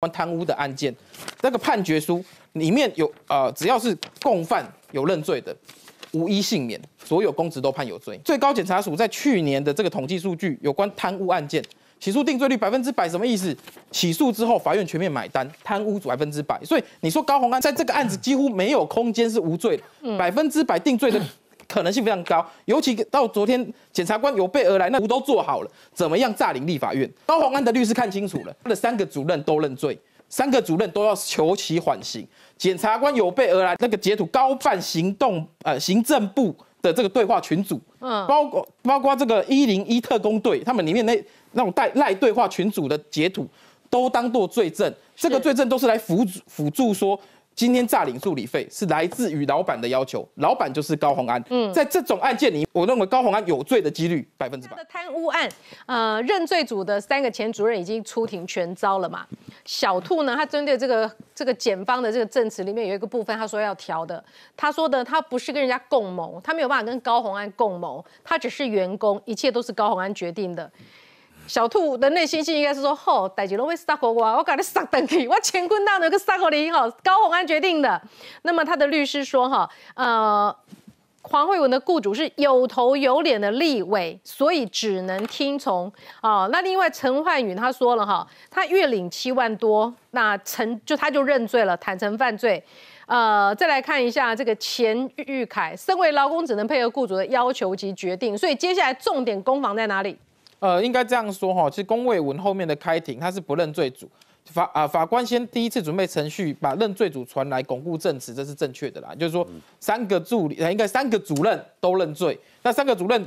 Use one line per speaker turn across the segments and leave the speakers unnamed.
关贪污的案件，那个判决书里面有，呃，只要是共犯有认罪的，无一幸免，所有公职都判有罪。最高检察署在去年的这个统计数据，有关贪污案件起诉定罪率百分之百，什么意思？起诉之后法院全面买单，贪污组百分之百。所以你说高宏安在这个案子几乎没有空间是无罪的，百分之百定罪的。可能性非常高，尤其到昨天，检察官有备而来，那都做好了，怎么样炸林立法院？高洪安的律师看清楚了，他的三个主任都认罪，三个主任都要求其缓刑。检察官有备而来，那个截图高犯行动呃行政部的这个对话群组，嗯，包括包括这个一零一特工队，他们里面那那种带赖对话群组的截图，都当做罪证，这个罪证都是来辅辅助说。今天诈领受理费是来自于老板的要求，老板就是高鸿安。嗯，在这种案件里，我认为高鸿安有罪的几率百分之百。
贪污案，呃，认罪组的三个前主任已经出庭全招了嘛？小兔呢？他针对这个这个检方的这个证词里面有一个部分，他说要调的。他说的他不是跟人家共谋，他没有办法跟高鸿安共谋，他只是员工，一切都是高鸿安决定的。小兔的内心戏应该是说：吼，戴季隆会杀我，我赶紧杀等去，我乾坤大挪个杀我零哈，高宏安决定的。那么他的律师说：哈，呃，黄慧文的雇主是有头有脸的立委，所以只能听从。啊，那另外陈焕宇他说了：哈，他月领七万多，那陈就他就认罪了，坦诚犯罪。呃，再来看一下这个钱玉凯，身为劳工只能配合雇主的要求及决定，所以接下来重点攻防在哪
里？呃，应该这样说哈，其实龚卫文后面的开庭他是不认罪主，法啊法官先第一次准备程序，把认罪组传来巩固证词，这是正确的啦。就是说三个助理，应该三个主任都认罪，那三个主任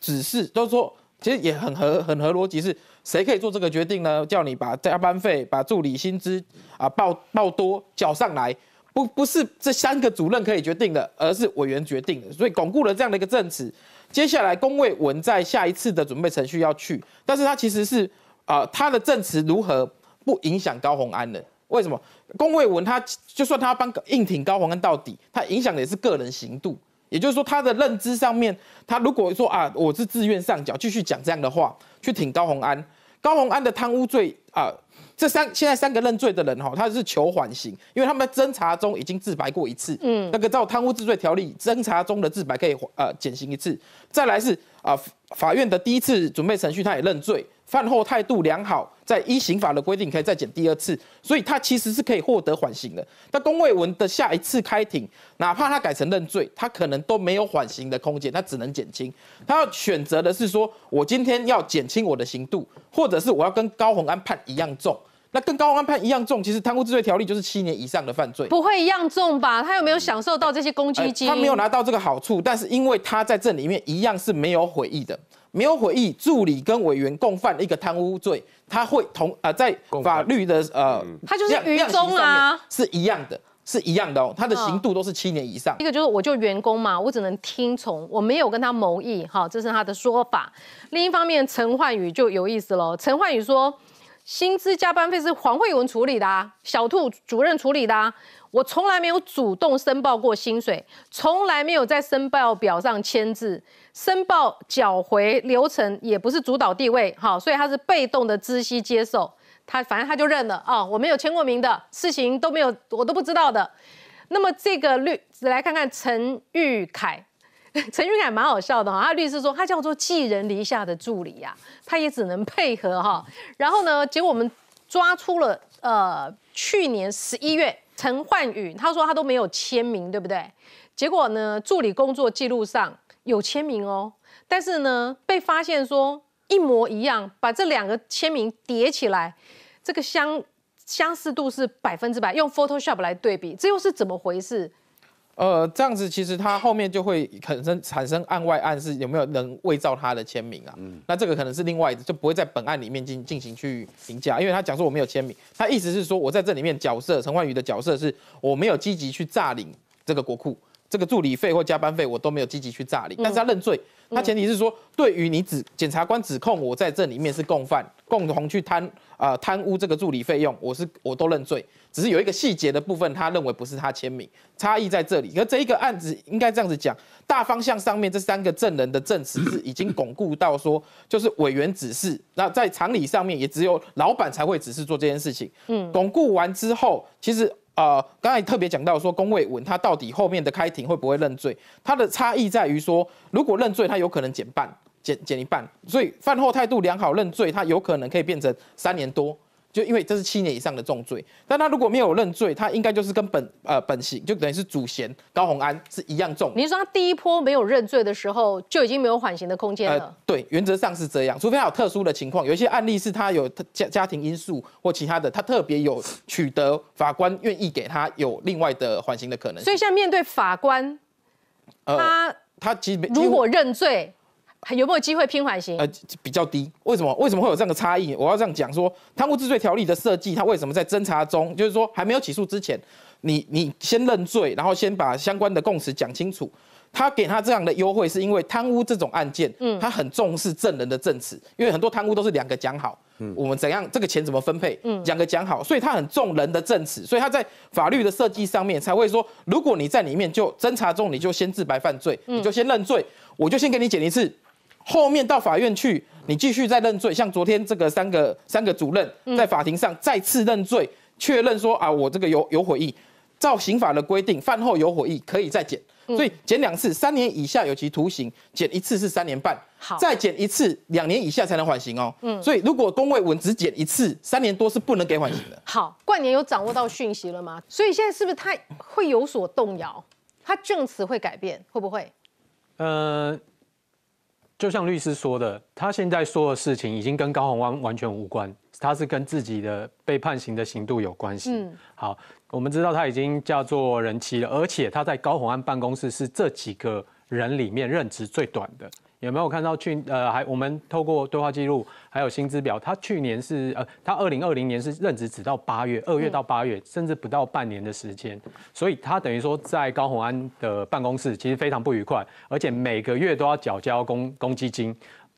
只是都说，其实也很合很合逻辑，是谁可以做这个决定呢？叫你把加班费、把助理薪资啊报报多缴上来，不不是这三个主任可以决定的，而是委员决定的，所以巩固了这样的一个证词。接下来，公卫文在下一次的准备程序要去，但是他其实是啊，他的证词如何不影响高红安呢？为什么？公卫文他就算他帮硬挺高红安到底，他影响的也是个人行度，也就是说他的认知上面，他如果说啊，我是自愿上缴，继续讲这样的话，去挺高红安，高红安的贪污罪。啊，这三现在三个认罪的人哈，他是求缓刑，因为他们在侦查中已经自白过一次，嗯，那个照贪污治罪条例，侦查中的自白可以呃减刑一次。再来是啊，法院的第一次准备程序他也认罪，犯后态度良好，在依刑法的规定可以再减第二次，所以他其实是可以获得缓刑的。那龚卫文的下一次开庭，哪怕他改成认罪，他可能都没有缓刑的空间，他只能减轻。他要选择的是说，我今天要减轻我的刑度，或者是我要跟高鸿安判。一样重，那跟高安判一样重。其实贪污治罪条例就是七年以上的犯罪，不
会一样重吧？他有没有享受到这些公基金？他没有拿
到这个好处，但是因为他在这里面一样是没有悔意的，没有悔意。助理跟委员共犯一个贪污罪，他会同啊，在法律的呃，他就是于中啊，是一样的，是一样的哦。他的刑度都是七年以上。一
个就是我就员工嘛，我只能听从，我没有跟他谋议。哈，这是他的说法。另一方面，陈焕宇就有意思喽。陈焕宇说。薪资加班费是黄慧文处理的，小兔主任处理的。我从来没有主动申报过薪水，从来没有在申报表上签字，申报缴回流程也不是主导地位，好，所以他是被动的知悉接受，他反正他就认了啊，我没有签过名的，事情都没有，我都不知道的。那么这个律来看看陈玉凯。陈俊凯蛮好笑的哈，他律师说他叫做寄人篱下的助理呀，他也只能配合哈。然后呢，结果我们抓出了呃去年十一月陈焕宇，他说他都没有签名，对不对？结果呢，助理工作记录上有签名哦，但是呢被发现说一模一样，把这两个签名叠起来，这个相相似度是百分之百，用 Photoshop 来对比，这又是怎么回事？
呃，这样子其实他后面就会产生产生案外案，是有没有能伪造他的签名啊？嗯，那这个可能是另外的，就不会在本案里面进进行去评价，因为他讲说我没有签名，他意思是说我在这里面角色陈焕宇的角色是我没有积极去诈领这个国库。这个助理费或加班费，我都没有积极去诈领。但是他认罪，他前提是说，对于你指检察官指控我在这里面是共犯，共同去贪啊贪污这个助理费用，我是我都认罪。只是有一个细节的部分，他认为不是他签名，差异在这里。而这一个案子应该这样子讲，大方向上面这三个证人的证词是已经巩固到说，就是委员指示。那在常理上面，也只有老板才会指示做这件事情。嗯，巩固完之后，其实。啊，刚才特别讲到说，龚卫稳他到底后面的开庭会不会认罪？他的差异在于说，如果认罪，他有可能减半，减减一半。所以，犯后态度良好认罪，他有可能可以变成三年多。就因为这是七年以上的重罪，但他如果没有认罪，他应该就是跟本呃本刑就等于是主嫌高宏安是一样重。你
说他第一波没有认罪的时候就已经没有缓刑的空间了？
对，原则上是这样，除非他有特殊的情况，有一些案例是他有家家庭因素或其他的，他特别有取得法官愿意给他有另外的缓刑的可能性。所以
现在面对法官，
他他其实如果
认罪。有没有机会拼缓刑？呃，
比较低。为什么？为什么会有这样的差异？我要这样讲说，贪污治罪条例的设计，它为什么在侦查中，就是说还没有起诉之前，你你先认罪，然后先把相关的供词讲清楚。他给他这样的优惠，是因为贪污这种案件，嗯，他很重视证人的证词，因为很多贪污都是两个讲好，嗯，我们怎样这个钱怎么分配，嗯，两个讲好，所以他很重人的证词，所以他在法律的设计上面才会说，如果你在里面就侦查中，你就先自白犯罪，你就先认罪，我就先给你减一次。后面到法院去，你继续再认罪。像昨天这个三个三个主任在法庭上再次认罪，确认说啊，我这个有有悔意。照刑法的规定，饭后有悔意可以再减，所以减两次，三年以下有期徒刑，减一次是三年半，好，再减一次两年以下才能缓刑哦。嗯，所以如果公卫文只减一次，三年多是不能给缓刑的。
好，冠年有掌握到讯息了吗？所以现在是不是他会有所动摇？他证词会改变会不会？
呃。就像律师说的，他现在说的事情已经跟高宏安完全无关，他是跟自己的被判刑的刑度有关系。嗯，好，我们知道他已经叫做人妻了，而且他在高宏安办公室是这几个人里面任职最短的。有没有看到去？呃，还我们透过对话记录，还有薪资表，他去年是呃，他二零二零年是任职只到八月，二月到八月，甚至不到半年的时间，所以他等于说在高鸿安的办公室其实非常不愉快，而且每个月都要缴交公公积金，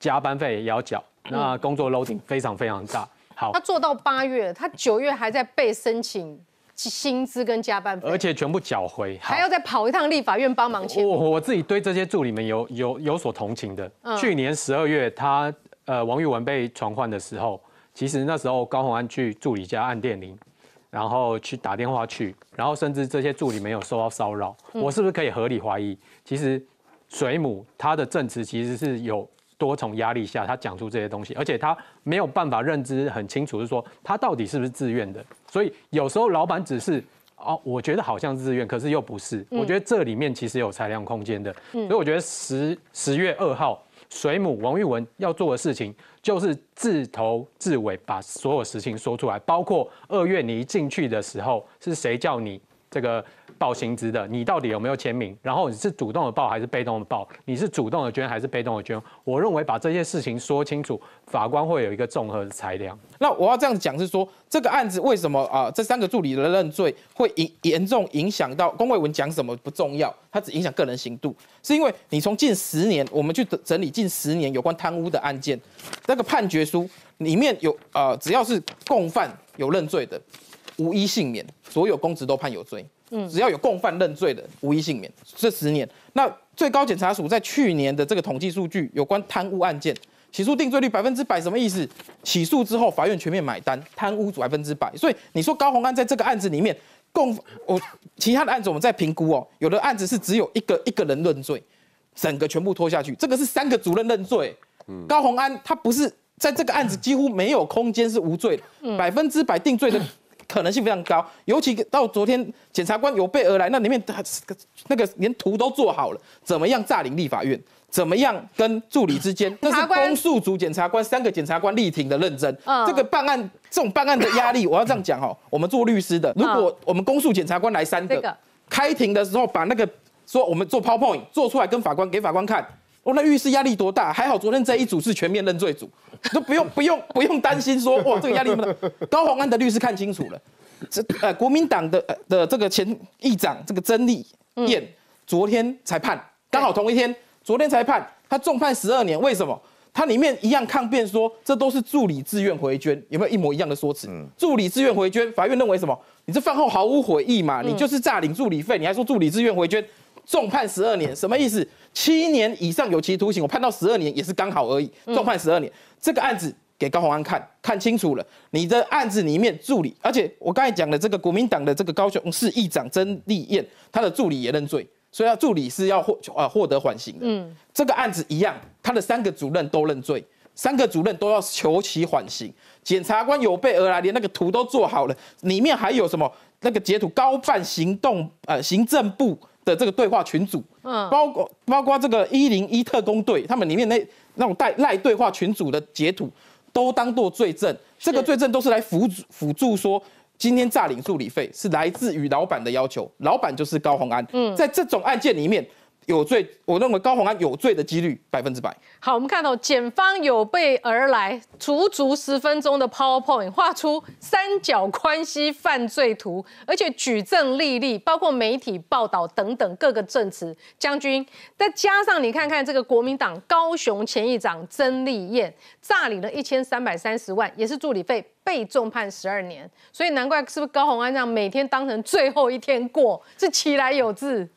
加班费也要缴，那工作 loading 非常非常大。好，他
做到八月，他九月还在被申请。薪资跟加班费，而且
全部缴回，还
要再跑一趟立法院帮忙
签。我我自己对这些助理们有有有所同情的。去年十二月，他呃王玉文被传唤的时候，其实那时候高洪安去助理家按电铃，然后去打电话去，然后甚至这些助理没有受到骚扰。我是不是可以合理怀疑，其实水母他的证词其实是有？多重压力下，他讲出这些东西，而且他没有办法认知很清楚，是说他到底是不是自愿的。所以有时候老板只是哦，我觉得好像自愿，可是又不是。我觉得这里面其实有裁量空间的。所以我觉得十十月二号水母王玉文要做的事情，就是自头自尾把所有事情说出来，包括二月你一进去的时候是谁叫你这个。报薪资的，你到底有没有签名？然后你是主动的报还是被动的报？你是主动的捐还是被动的捐？我认为把这些事情说清楚，法官会有一个综合的裁量。那我要这样讲是说，这个案子为什么啊？
这三个助理的认罪会影严重影响到龚卫文讲什么不重要，它只影响个人刑度，是因为你从近十年我们去整理近十年有关贪污的案件，那个判决书里面有啊，只要是共犯有认罪的，无一幸免，所有公职都判有罪。只要有共犯认罪的，无一幸免。这十年，那最高检察署在去年的这个统计数据，有关贪污案件起诉定罪率百分之百，什么意思？起诉之后，法院全面买单，贪污百分之百。所以你说高红安在这个案子里面共，我其他的案子我们在评估哦，有的案子是只有一个一个人认罪，整个全部拖下去，这个是三个主任认罪。嗯，高红安他不是在这个案子几乎没有空间是无罪，百分之百定罪的。可能性非常高，尤其到昨天，检察官有备而来，那里面他那个连图都做好了，怎么样炸林立法院？怎么样跟助理之间？那是公诉组检察官三个检察官力挺的认真。嗯，这个办案这种办案的压力，我要这样讲哈，我们做律师的，如果我们公诉检察官来三个，开庭的时候把那个说我们做 PowerPoint 做出来跟法官给法官看。我那律师压力多大？还好昨天这一组是全面认罪组，都 不用不用不用担心说 哇这个压力。高鸿安的律师看清楚了，这呃国民党的呃的这个前议长这个曾立彦昨天才判，刚好同一天昨天才判，他重判十二年。为什么？他里面一样抗辩说这都是助理自愿回捐，有没有一模一样的说辞？助理自愿回捐，法院认为什么？你这饭后毫无悔意嘛？你就是诈领助理费，你还说助理自愿回捐。重判十二年什么意思？七年以上有期徒刑，我判到十二年也是刚好而已。重判十二年，这个案子给高鸿安看看清楚了。你的案子里面助理，而且我刚才讲的这个国民党的这个高雄市议长曾立燕，他的助理也认罪，所以他助理是要获呃获得缓刑的。嗯，这个案子一样，他的三个主任都认罪，三个主任都要求其缓刑。检察官有备而来，连那个图都做好了，里面还有什么那个截图？高犯行动呃，行政部。的这个对话群组，嗯，包括包括这个一零一特工队，他们里面那那种带赖对话群组的截图，都当做罪证。这个罪证都是来辅辅助说，今天诈领助理费是来自于老板的要求，老板就是高鸿安。嗯，在这种案件里面。有罪，我认为高鸿安有罪的几率百分之百。
好，我们看到检方有备而来，足足十分钟的 Power Point 画出三角关系犯罪图，而且举证力例，包括媒体报道等等各个证词。将军，再加上你看看这个国民党高雄前议长曾丽燕诈领了一千三百三十万，也是助理费，被重判十二年。所以难怪是不是高鸿安这样每天当成最后一天过，是其来有志。